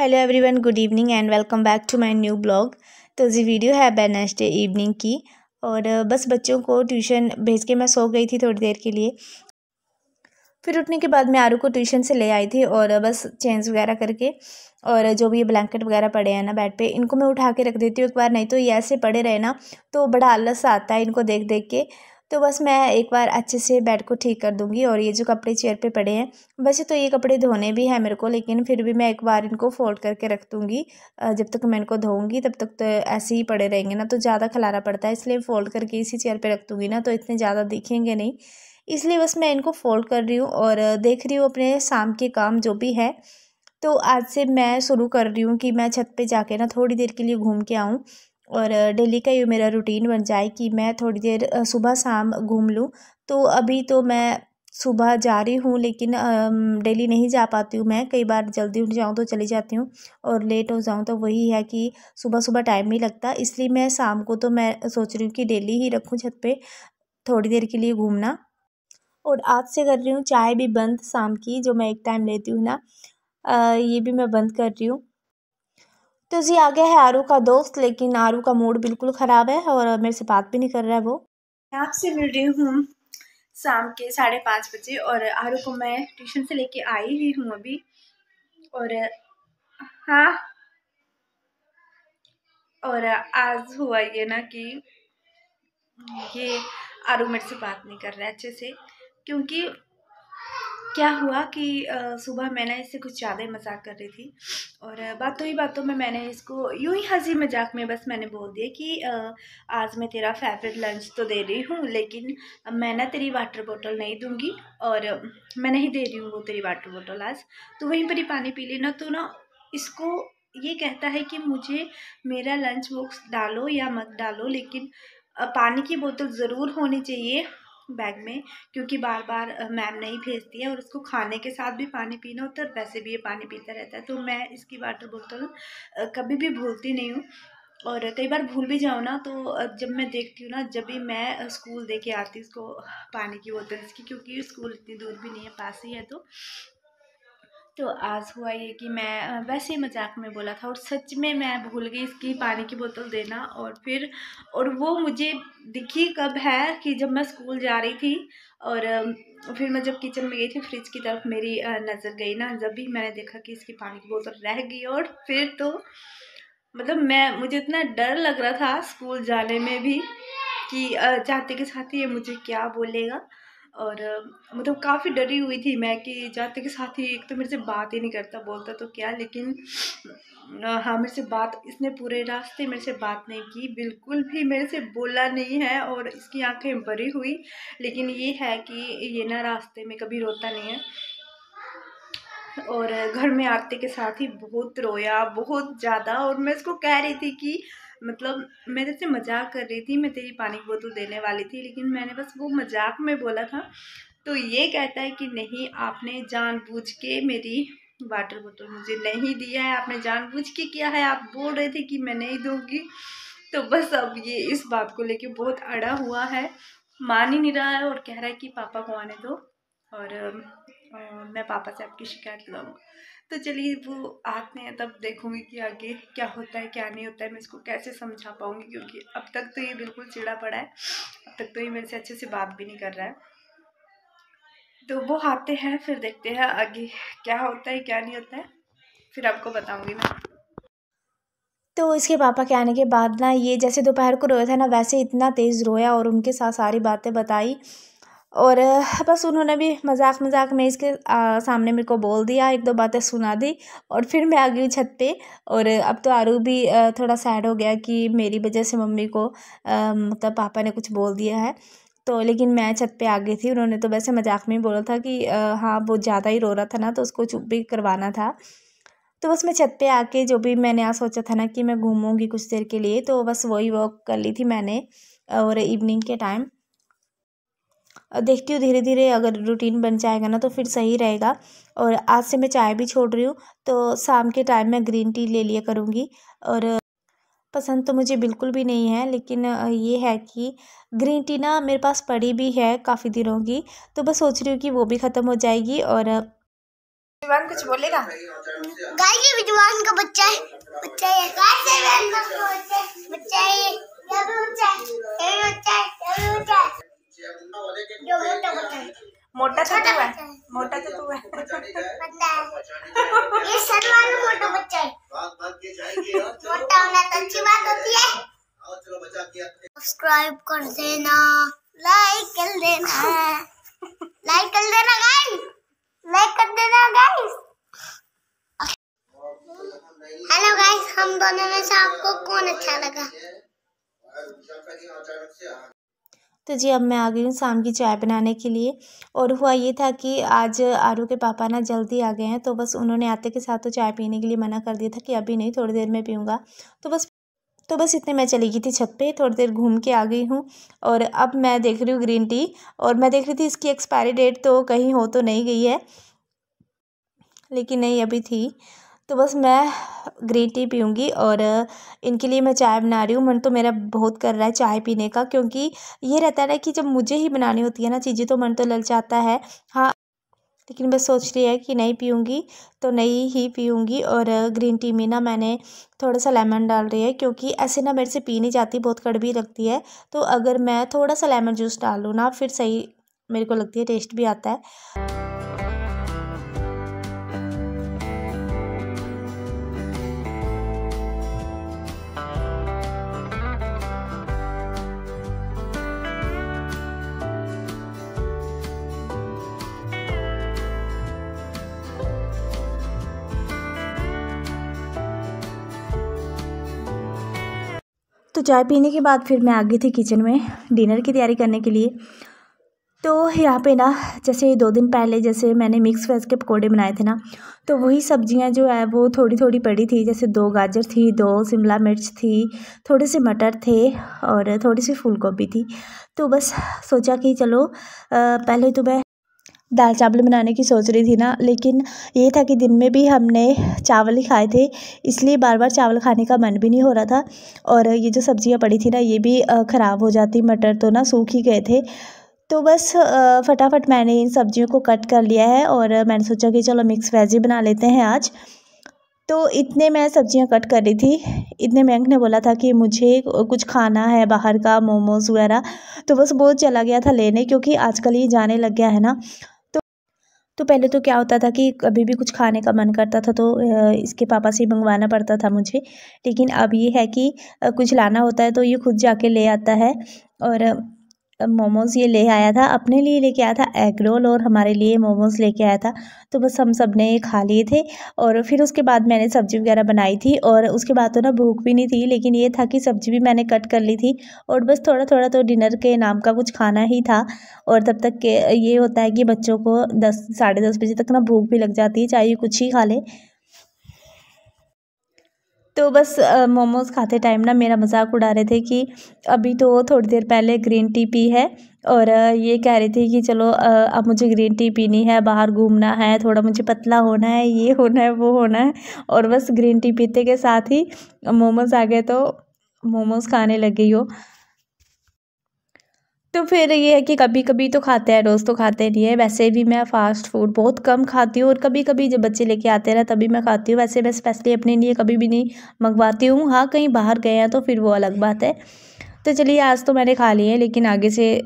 hello everyone good evening and welcome back to my new blog तो जी video है बेनेसडे evening की और uh, बस बच्चों को ट्यूशन भेज के मैं सो गई थी थोड़ी देर के लिए फिर उठने के बाद मैं आरू को ट्यूशन से ले आई थी और uh, बस चेंज वगैरह करके और जो भी ये ब्लैंकेट वगैरह पड़े हैं ना बेड पे इनको मैं उठा के रख देती हूँ एक बार नहीं तो ये ऐसे पड़े रहे ना तो बड़ा आलस आता है इनको देख देख के तो बस मैं एक बार अच्छे से बेड को ठीक कर दूँगी और ये जो कपड़े चेयर पे पड़े हैं वैसे तो ये कपड़े धोने भी हैं मेरे को लेकिन फिर भी मैं एक बार इनको फोल्ड करके रख दूँगी जब तक मैं इनको धोऊँगी तब तक तो ऐसे ही पड़े रहेंगे ना तो ज़्यादा खलारा पड़ता है इसलिए फ़ोल्ड करके इसी चेयर पर रख दूँगी ना तो इतने ज़्यादा दिखेंगे नहीं इसलिए बस मैं इनको फ़ोल्ड कर रही हूँ और देख रही हूँ अपने शाम के काम जो भी है तो आज से मैं शुरू कर रही हूँ कि मैं छत पे जाके ना थोड़ी देर के लिए घूम के आऊँ और डेली का ये मेरा रूटीन बन जाए कि मैं थोड़ी देर सुबह शाम घूम लूँ तो अभी तो मैं सुबह जा रही हूँ लेकिन डेली नहीं जा पाती हूँ मैं कई बार जल्दी उठ जाऊँ तो चली जाती हूँ और लेट हो जाऊँ तो वही है कि सुबह सुबह टाइम नहीं लगता इसलिए मैं शाम को तो मैं सोच रही हूँ कि डेली ही रखूँ छत पे थोड़ी देर के लिए घूमना और आज से कर रही हूँ चाय भी बंद शाम की जो मैं एक टाइम लेती हूँ ना ये भी मैं बंद कर रही हूँ तो जी आ गया है आरू का दोस्त लेकिन आरू का मूड बिल्कुल ख़राब है और मेरे से बात भी नहीं कर रहा है वो मैं आपसे मिल रही हूँ शाम के साढ़े पाँच बजे और आरू को मैं ट्यूशन से लेके आई ही हूँ अभी और हाँ और आज हुआ ये ना कि ये आरू मेरे से बात नहीं कर रहा है अच्छे से क्योंकि क्या हुआ कि सुबह मैंने इससे कुछ ज़्यादा ही मजाक कर रही थी और बातों ही बातों में मैंने इसको यूं ही हंसी मजाक में बस मैंने बोल दिया कि आज मैं तेरा फेवरेट लंच तो दे रही हूँ लेकिन मैं ना तेरी वाटर बोतल नहीं दूँगी और मैं नहीं दे रही हूँ वो तेरी वाटर बोतल आज तो वहीं पर ही पानी पी लेना तो ना इसको ये कहता है कि मुझे मेरा लंच बॉक्स डालो या मत डालो लेकिन पानी की बोतल ज़रूर होनी चाहिए बैग में क्योंकि बार बार मैम नहीं भेजती है और उसको खाने के साथ भी पानी पीना होता है वैसे भी ये पानी पीता रहता है तो मैं इसकी वाटर बोतल कभी भी भूलती नहीं हूँ और कई बार भूल भी जाऊँ ना तो जब मैं देखती हूँ ना जब भी मैं स्कूल दे के आती उसको पानी की बोतल इसकी क्योंकि स्कूल इतनी दूर भी नहीं है पास ही है तो तो आज हुआ ये कि मैं वैसे ही मजाक में बोला था और सच में मैं भूल गई इसकी पानी की बोतल देना और फिर और वो मुझे दिखी कब है कि जब मैं स्कूल जा रही थी और फिर मैं जब किचन में गई थी फ्रिज की तरफ मेरी नज़र गई ना जब भी मैंने देखा कि इसकी पानी की बोतल रह गई और फिर तो मतलब मैं मुझे इतना डर लग रहा था स्कूल जाने में भी कि चाहते के साथ ये मुझे क्या बोलेगा और मतलब काफ़ी डरी हुई थी मैं कि जाते के साथ ही एक तो मेरे से बात ही नहीं करता बोलता तो क्या लेकिन हाँ मेरे से बात इसने पूरे रास्ते मेरे से बात नहीं की बिल्कुल भी मेरे से बोला नहीं है और इसकी आंखें भरी हुई लेकिन ये है कि ये ना रास्ते में कभी रोता नहीं है और घर में आते के साथ ही बहुत रोया बहुत ज़्यादा और मैं इसको कह रही थी कि मतलब मैं जैसे तो से मजाक कर रही थी मैं तेरी पानी की बोतल देने वाली थी लेकिन मैंने बस वो मजाक में बोला था तो ये कहता है कि नहीं आपने जानबूझ के मेरी वाटर बोतल मुझे नहीं दिया है आपने जानबूझ के किया है आप बोल रहे थे कि मैं नहीं दूँगी तो बस अब ये इस बात को लेकर बहुत अड़ा हुआ है मान ही नहीं रहा है और कह रहा है कि पापा को आने दो और मैं पापा से आपकी शिकायत लाऊंगा तो चलिए वो आते हैं तब देखूंगी कि आगे क्या होता है क्या नहीं होता है मैं इसको कैसे समझा पाऊंगी क्योंकि अब तक तो ये बिल्कुल चिड़ा पड़ा है अब तक तो ये मेरे से अच्छे से बात भी नहीं कर रहा है तो वो आते हैं फिर देखते हैं आगे क्या होता है क्या नहीं होता है फिर आपको बताऊँगी मैं तो इसके पापा के आने के बाद ना ये जैसे दोपहर को रोया था ना वैसे इतना तेज़ रोया और उनके साथ सारी बातें बताई और बस उन्होंने भी मजाक मजाक में इसके आ, सामने मेरे को बोल दिया एक दो बातें सुना दी और फिर मैं आ गई छत पे और अब तो आरू भी थोड़ा सैड हो गया कि मेरी वजह से मम्मी को आ, मतलब पापा ने कुछ बोल दिया है तो लेकिन मैं छत पे आ गई थी उन्होंने तो वैसे मजाक में ही बोला था कि आ, हाँ बहुत ज़्यादा ही रो रहा था ना तो उसको चुप भी करवाना था तो बस मैं छत पे आके जो भी मैंने यहाँ सोचा था ना कि मैं घूमूंगी कुछ देर के लिए तो बस वही वॉक कर ली थी मैंने और इवनिंग के टाइम देखती हूँ धीरे धीरे अगर रूटीन बन जाएगा ना तो फिर सही रहेगा और आज से मैं चाय भी छोड़ रही हूँ तो शाम के टाइम मैं ग्रीन टी ले लिया करूँगी और पसंद तो मुझे बिल्कुल भी नहीं है लेकिन ये है कि ग्रीन टी ना मेरे पास पड़ी भी है काफ़ी दिनों की तो बस सोच रही हूँ कि वो भी ख़त्म हो जाएगी और कुछ बोलेगा गाय विद्वान का बच्चा है बच्चा है गाय बच्चा है बच्चा है ये बच्चा है ये बच्चा है ये बच्चा है मोटा तो तू है मोटा तो तू है ये सर वाला मोटा बच्चा है मोटा होना तो अच्छी बात होती है सब्सक्राइब कर देना लाइक कर देना लाइक कर देना गाइस लाइक कर देना गाइस हेलो गाइस हम दोनों में से आपको कौन अच्छा लगा तो जी अब मैं आ गई हूँ शाम की चाय बनाने के लिए और हुआ ये था कि आज आरू के पापा ना जल्दी आ गए हैं तो बस उन्होंने आते के साथ तो चाय पीने के लिए मना कर दिया था कि अभी नहीं थोड़ी देर में पीऊँगा तो बस तो बस इतने मैं चली गई थी छत पे थोड़ी देर घूम के आ गई हूँ और अब मैं देख रही हूँ ग्रीन टी और मैं देख रही थी इसकी एक्सपायरी डेट तो कहीं हो तो नहीं गई है लेकिन नहीं अभी थी तो बस मैं ग्रीन टी पीऊँगी और इनके लिए मैं चाय बना रही हूँ मन तो मेरा बहुत कर रहा है चाय पीने का क्योंकि ये रहता है ना कि जब मुझे ही बनानी होती है ना चीज़ें तो मन तो लल जाता है हाँ लेकिन बस सोच रही है कि नहीं पीऊँगी तो नहीं ही पीऊँगी और ग्रीन टी में ना मैंने थोड़ा सा लेमन डाल रही है क्योंकि ऐसे ना मेरे से पी नहीं जाती बहुत कड़वी लगती है तो अगर मैं थोड़ा सा लेमन जूस डालूँ ना फिर सही मेरे को लगती है टेस्ट भी आता है तो चाय पीने के बाद फिर मैं आ गई थी किचन में डिनर की तैयारी करने के लिए तो यहाँ पे ना जैसे दो दिन पहले जैसे मैंने मिक्स वेज के पकौड़े बनाए थे ना तो वही सब्जियाँ जो है वो थोड़ी थोड़ी पड़ी थी जैसे दो गाजर थी दो शिमला मिर्च थी थोड़े से मटर थे और थोड़ी सी फूल थी तो बस सोचा कि चलो पहले तो मैं दाल चावल बनाने की सोच रही थी ना लेकिन ये था कि दिन में भी हमने चावल ही खाए थे इसलिए बार बार चावल खाने का मन भी नहीं हो रहा था और ये जो सब्जियां पड़ी थी ना ये भी ख़राब हो जाती मटर तो ना सूख ही गए थे तो बस फटाफट मैंने इन सब्जियों को कट कर लिया है और मैंने सोचा कि चलो मिक्स वेज ही बना लेते हैं आज तो इतने मैं सब्जियां कट कर रही थी इतने मैंक ने बोला था कि मुझे कुछ खाना है बाहर का मोमोज़ वगैरह तो बस वो चला गया था लेने क्योंकि आजकल ये जाने लग गया है ना तो पहले तो क्या होता था कि कभी भी कुछ खाने का मन करता था तो इसके पापा से ही मंगवाना पड़ता था मुझे लेकिन अब ये है कि कुछ लाना होता है तो ये खुद जाके ले आता है और मोमोज़ ये ले आया था अपने लिए लेके आया था एग रोल और हमारे लिए मोमोज़ लेके आया था तो बस हम सब ने खा लिए थे और फिर उसके बाद मैंने सब्ज़ी वगैरह बनाई थी और उसके बाद तो ना भूख भी नहीं थी लेकिन ये था कि सब्ज़ी भी मैंने कट कर ली थी और बस थोड़ा थोड़ा तो डिनर के नाम का कुछ खाना ही था और तब तक के ये होता है कि बच्चों को दस साढ़े दस बजे तक ना भूख भी लग जाती है चाहे कुछ ही खा ले तो बस मोमोज़ खाते टाइम ना मेरा मजाक उड़ा रहे थे कि अभी तो थोड़ी देर पहले ग्रीन टी पी है और ये कह रही थी कि चलो अब मुझे ग्रीन टी पीनी है बाहर घूमना है थोड़ा मुझे पतला होना है ये होना है वो होना है और बस ग्रीन टी पीते के साथ ही मोमोज़ आ गए तो मोमोज़ खाने लग गई हो तो फिर ये है कि कभी कभी तो खाते हैं रोज़ तो खाते नहीं है वैसे भी मैं फ़ास्ट फूड बहुत कम खाती हूँ और कभी कभी जब बच्चे लेके आते हैं ना तभी मैं खाती हूँ वैसे मैं स्पेशली अपने लिए कभी भी नहीं मंगवाती हूँ हाँ कहीं बाहर गए हैं तो फिर वो अलग बात है तो चलिए आज तो मैंने खा ली है लेकिन आगे से आ,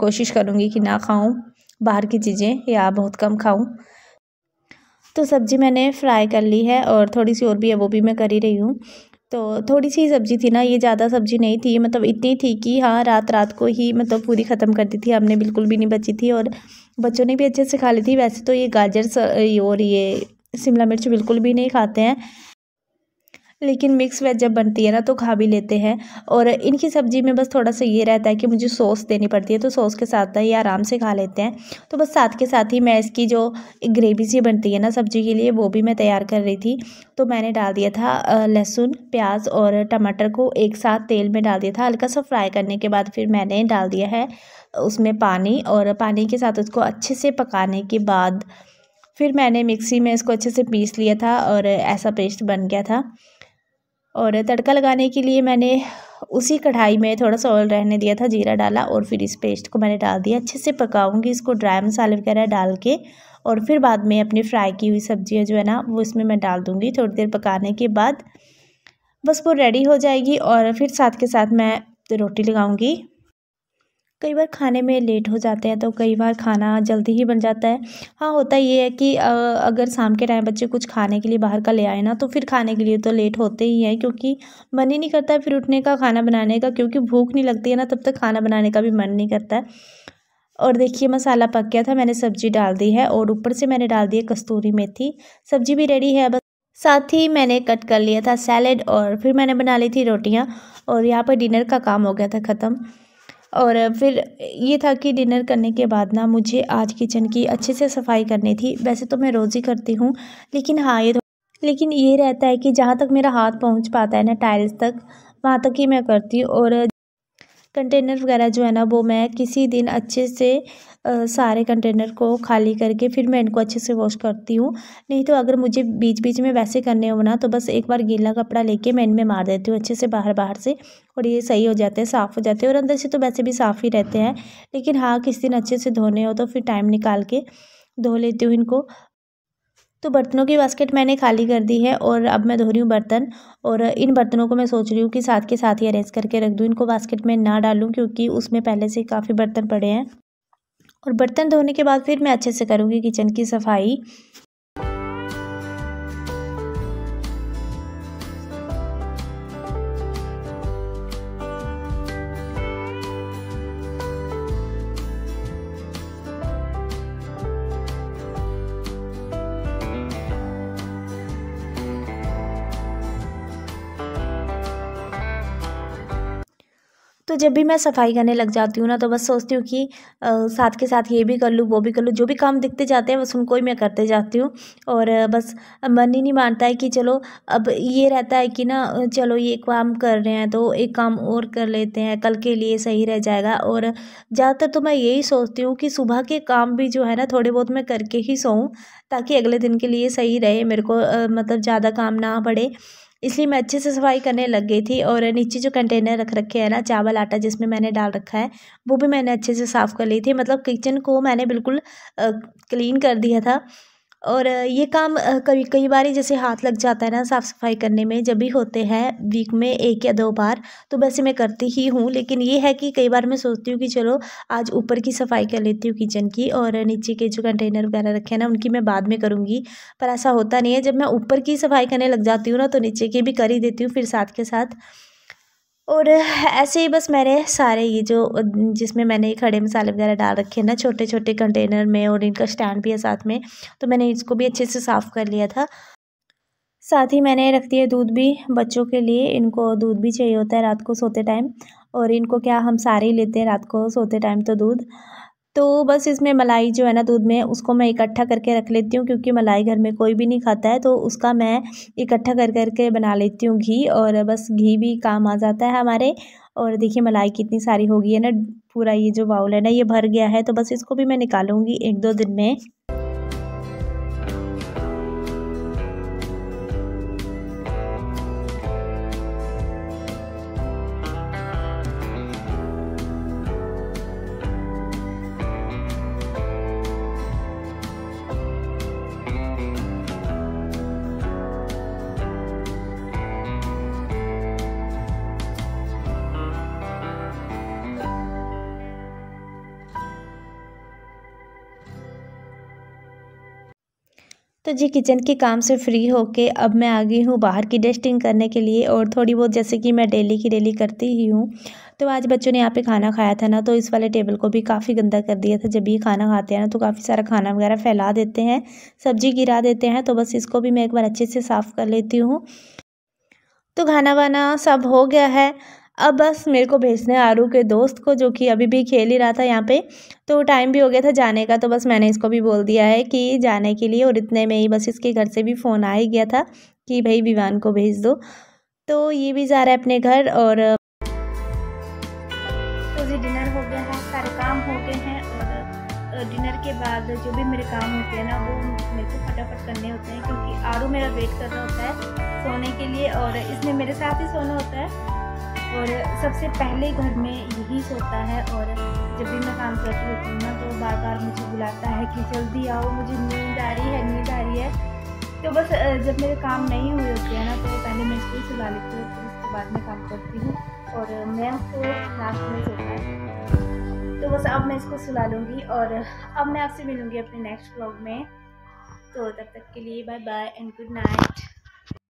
कोशिश करूँगी कि ना खाऊँ बाहर की चीज़ें या बहुत कम खाऊँ तो सब्ज़ी मैंने फ्राई कर ली है और थोड़ी सी और भी है वो भी मैं कर ही रही हूँ तो थोड़ी सी सब्ज़ी थी ना ये ज़्यादा सब्ज़ी नहीं थी मतलब इतनी थी कि हाँ रात रात को ही मतलब पूरी ख़त्म कर दी थी हमने बिल्कुल भी नहीं बची थी और बच्चों ने भी अच्छे से खा ली थी वैसे तो ये गाजर और ये शिमला मिर्च बिल्कुल भी नहीं खाते हैं लेकिन मिक्स वेज जब बनती है ना तो खा भी लेते हैं और इनकी सब्ज़ी में बस थोड़ा सा ये रहता है कि मुझे सॉस देनी पड़ती है तो सॉस के साथ ही आराम से खा लेते हैं तो बस साथ के साथ ही मैं इसकी जो ग्रेवी सी बनती है ना सब्ज़ी के लिए वो भी मैं तैयार कर रही थी तो मैंने डाल दिया था लहसुन प्याज और टमाटर को एक साथ तेल में डाल दिया था हल्का सा फ्राई करने के बाद फिर मैंने डाल दिया है उसमें पानी और पानी के साथ उसको अच्छे से पकाने के बाद फिर मैंने मिक्सी में इसको अच्छे से पीस लिया था और ऐसा पेस्ट बन गया था और तड़का लगाने के लिए मैंने उसी कढ़ाई में थोड़ा सा ऑयल रहने दिया था जीरा डाला और फिर इस पेस्ट को मैंने डाल दिया अच्छे से पकाऊंगी इसको ड्राई मसाले वगैरह डाल के और फिर बाद में अपनी फ्राई की हुई सब्जियां जो है ना वो इसमें मैं डाल दूँगी थोड़ी देर पकाने के बाद बस वो रेडी हो जाएगी और फिर साथ के साथ मैं रोटी लगाऊँगी कई बार खाने में लेट हो जाते हैं तो कई बार खाना जल्दी ही बन जाता है हाँ होता ये है कि अगर शाम के टाइम बच्चे कुछ खाने के लिए बाहर का ले आए ना तो फिर खाने के लिए तो लेट होते ही हैं क्योंकि मन ही नहीं करता है फिर उठने का खाना बनाने का क्योंकि भूख नहीं लगती है ना तब तक खाना बनाने का भी मन नहीं करता है और देखिए मसाला पक गया था मैंने सब्ज़ी डाल दी है और ऊपर से मैंने डाल दी है कस्तूरी मेथी सब्ज़ी भी रेडी है बस साथ ही मैंने कट कर लिया था सैलेड और फिर मैंने बना ली थी रोटियाँ और यहाँ पर डिनर का काम हो गया था ख़त्म और फिर ये था कि डिनर करने के बाद ना मुझे आज किचन की अच्छे से सफाई करनी थी वैसे तो मैं रोज़ ही करती हूँ लेकिन हाँ ये तो लेकिन ये रहता है कि जहाँ तक मेरा हाथ पहुँच पाता है ना टाइल्स तक वहाँ तक ही मैं करती हूँ और कंटेनर वगैरह जो है ना वो मैं किसी दिन अच्छे से आ, सारे कंटेनर को खाली करके फिर मैं इनको अच्छे से वॉश करती हूँ नहीं तो अगर मुझे बीच बीच में वैसे करने हो ना तो बस एक बार गीला कपड़ा लेके मैं इनमें मार देती हूँ अच्छे से बाहर बाहर से और ये सही हो जाते हैं साफ़ हो जाते हैं और अंदर से तो वैसे भी साफ़ ही रहते हैं लेकिन हाँ किस दिन अच्छे से धोने हो तो फिर टाइम निकाल के धो लेती हूँ इनको तो बर्तनों की बास्केट मैंने खाली कर दी है और अब मैं धो रही हूँ बर्तन और इन बर्तनों को मैं सोच रही हूँ कि साथ के साथ ही अरेंज करके रख दूँ इनको बास्केट में ना डालूँ क्योंकि उसमें पहले से काफ़ी बर्तन पड़े हैं और बर्तन धोने के बाद फिर मैं अच्छे से करूँगी किचन की सफाई जब भी मैं सफाई करने लग जाती हूँ ना तो बस सोचती हूँ कि आ, साथ के साथ ये भी कर लूँ वो भी कर लूँ जो भी काम दिखते जाते हैं बस उनको ही मैं करते जाती हूँ और बस मन ही नहीं मानता है कि चलो अब ये रहता है कि ना चलो ये काम कर रहे हैं तो एक काम और कर लेते हैं कल के लिए सही रह जाएगा और ज़्यादातर तो मैं यही सोचती हूँ कि सुबह के काम भी जो है ना थोड़े बहुत मैं करके ही सोऊँ ताकि अगले दिन के लिए सही रहे मेरे को आ, मतलब ज़्यादा काम ना पड़े इसलिए मैं अच्छे से सफाई करने लग गई थी और नीचे जो कंटेनर रख रखे हैं ना चावल आटा जिसमें मैंने डाल रखा है वो भी मैंने अच्छे से साफ़ कर ली थी मतलब किचन को मैंने बिल्कुल क्लीन कर दिया था और ये काम कभी कई बार जैसे हाथ लग जाता है ना साफ़ सफाई करने में जब भी होते हैं वीक में एक या दो बार तो वैसे मैं करती ही हूँ लेकिन ये है कि कई बार मैं सोचती हूँ कि चलो आज ऊपर की सफाई कर लेती हूँ किचन की और नीचे के जो कंटेनर वगैरह रखे हैं ना उनकी मैं बाद में करूँगी पर ऐसा होता नहीं है जब मैं ऊपर की सफाई करने लग जाती हूँ ना तो नीचे की भी कर ही देती हूँ फिर साथ के साथ और ऐसे ही बस मैंने सारे ये जो जिसमें मैंने खड़े मसाले वगैरह डाल रखे हैं ना छोटे छोटे कंटेनर में और इनका स्टैंड भी है साथ में तो मैंने इसको भी अच्छे से साफ़ कर लिया था साथ ही मैंने रख दिया दूध भी बच्चों के लिए इनको दूध भी चाहिए होता है रात को सोते टाइम और इनको क्या हम सारे ही लेते हैं रात को सोते टाइम तो दूध तो बस इसमें मलाई जो है ना दूध में उसको मैं इकट्ठा करके रख लेती हूँ क्योंकि मलाई घर में कोई भी नहीं खाता है तो उसका मैं इकट्ठा कर करके बना लेती हूँ घी और बस घी भी काम आ जाता है हमारे और देखिए मलाई कितनी सारी होगी है ना पूरा ये जो बाउल है ना ये भर गया है तो बस इसको भी मैं निकालूंगी एक दो दिन में तो जी किचन के काम से फ्री होके अब मैं आ गई हूँ बाहर की डस्टिंग करने के लिए और थोड़ी बहुत जैसे कि मैं डेली की डेली करती ही हूँ तो आज बच्चों ने यहाँ पे खाना खाया था ना तो इस वाले टेबल को भी काफ़ी गंदा कर दिया था जब ये खाना खाते हैं ना तो काफ़ी सारा खाना वगैरह फैला देते हैं सब्जी गिरा देते हैं तो बस इसको भी मैं एक बार अच्छे से साफ़ कर लेती हूँ तो खाना वाना सब हो गया है अब बस मेरे को भेजना है आरू के दोस्त को जो कि अभी भी खेल ही रहा था यहाँ पे तो टाइम भी हो गया था जाने का तो बस मैंने इसको भी बोल दिया है कि जाने के लिए और इतने में ही बस इसके घर से भी फ़ोन आ ही गया था कि भाई विवान को भेज दो तो ये भी जा रहा है अपने घर और तो डिनर हो गया है सारे काम हैं और डिनर के बाद जो भी मेरे काम होते हैं ना वो मेरे को फटाफट करने होते हैं क्योंकि आरू मेरा वेट कर रहा होता है सोने के लिए और इसमें मेरे साथ ही सोना होता है और सबसे पहले घर में यही सोता है और जब भी मैं काम करती होती हूँ ना तो बार बार मुझे बुलाता है कि जल्दी आओ मुझे नींद आ रही है नींद आ रही है तो बस जब मेरे काम नहीं हुए होते हैं ना तो पहले मैं इसको सुला लेती हूँ फिर उसके बाद में काम करती हूँ और मैं उसको लास्ट में सोता है तो बस अब मैं इसको सुला लूँगी और अब मैं आपसे मिलूँगी अपने नेक्स्ट ब्लॉग में तो तब तक के लिए bye bye and good night